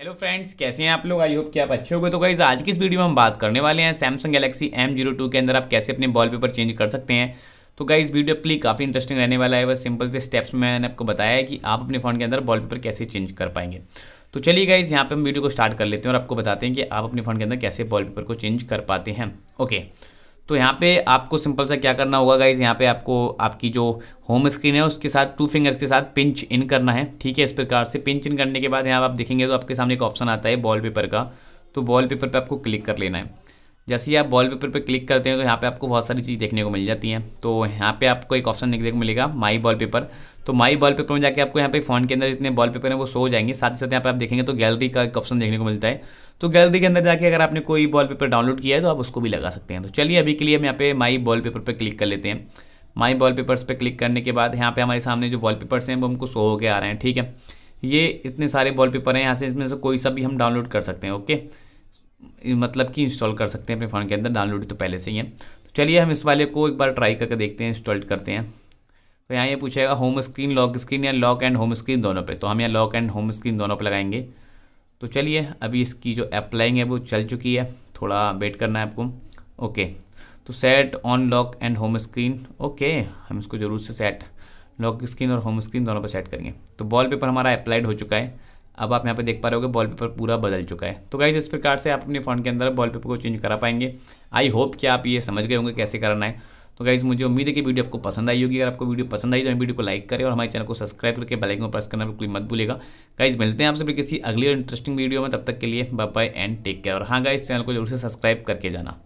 Hello friends कैसे हैं आप लोग आई होप कि आप अच्छे होंगे तो गाइज आज की इस वीडियो में हम बात करने वाले हैं Samsung Galaxy M zero two के अंदर आप कैसे अपने वॉलपेपर चेंज कर सकते हैं तो गाइज वीडियो के लिए काफ़ी इंटरेस्टिंग रहने वाला है बस सिंपल से स्टेप्स में मैंने आपको बताया है कि आप अपने फ़ोन के अंदर वॉलपेपर कैसे चेंज कर पाएंगे तो चलिए गाइज यहाँ पर हम वीडियो को स्टार्ट कर लेते हैं और आपको बताते हैं कि आप अपने फ़ोन के अंदर कैसे वॉलपेपर को चेंज कर पाते हैं ओके okay. तो यहाँ पे आपको सिंपल सा क्या करना होगा गाइज यहाँ पे आपको आपकी जो होम स्क्रीन है उसके साथ टू फिंगर्स के साथ पिंच इन करना है ठीक है इस प्रकार से पिंच इन करने के बाद यहाँ आप देखेंगे तो आपके सामने एक ऑप्शन आता है पेपर का तो पेपर पे आपको क्लिक कर लेना है जैसे ही आप पेपर पर क्लिक करते हैं तो यहाँ पे आपको बहुत सारी चीज़ देखने को मिल जाती हैं तो यहाँ पे आपको एक ऑप्शन देखने को मिलेगा माई पेपर तो माई पेपर में जाकर आपको यहाँ पे फोन के अंदर जितने पेपर हैं वो सो जाएंगे साथ ही साथ यहाँ पे आप देखेंगे तो गैलरी का एक ऑप्शन देखने को मिलता है तो गैलरी के अंदर जाके अगर आपने कोई पेपर डाउनलोड किया है तो आप उसको भी लगा सकते हैं तो चलिए अभी के लिए हम यहाँ पे माई पेपर पर क्लिक कर लेते हैं माई पेपर्स पर क्लिक करने के बाद यहाँ पे हमारे सामने जो पेपर्स हैं वो हमको सो होकर आ रहे हैं ठीक है ये इतने सारे पेपर हैं यहाँ से इसमें से कोई सा भी हम डाउनलोड कर सकते हैं ओके मतलब कि इंस्टॉल कर सकते हैं अपने फ़ोन के अंदर डाउनलोड तो पहले से ही है तो चलिए हम इस वाले को एक बार ट्राई करके देखते हैं इंस्टॉल करते हैं तो यहाँ ये यह पूछेगा होम स्क्रीन लॉक स्क्रीन या लॉक एंड होम स्क्रीन दोनों पे तो हम यहाँ लॉक एंड होम स्क्रीन दोनों पे लगाएंगे तो चलिए अभी इसकी जो अप्लाइंग है वो चल चुकी है थोड़ा वेट करना है आपको ओके तो set on lock and home screen okay हम इसको ज़रूर से सेट लॉक स्क्रीन और होम स्क्रीन दोनों पर सेट करेंगे तो वॉल हमारा अप्लाइड हो चुका है अब आप यहाँ पे देख पा रहे हो पेपर पूरा बदल चुका है तो गाइज इस प्रकार से आप अपने फ़ोन के अंदर पेपर को चेंज करा पाएंगे आई होप कि आप ये समझ गए होंगे कैसे करना है तो गाइज मुझे उम्मीद है कि वीडियो आपको पसंद आई होगी अगर आपको वीडियो पसंद आई तो वीडियो को लाइक करें और हमारे चैनल को सब्सक्राइब करके बेल आइकन प्रेस करना बिल्कुल मत भूलेगा गाइज मिलते हैं आपसे भी किसी अगली और इंटरेस्टिंग वीडियो में तब तक के लिए बाय एंड टेक केयर और हाँ गाइज चैनल को जरूर से सब्सक्राइब करके जाना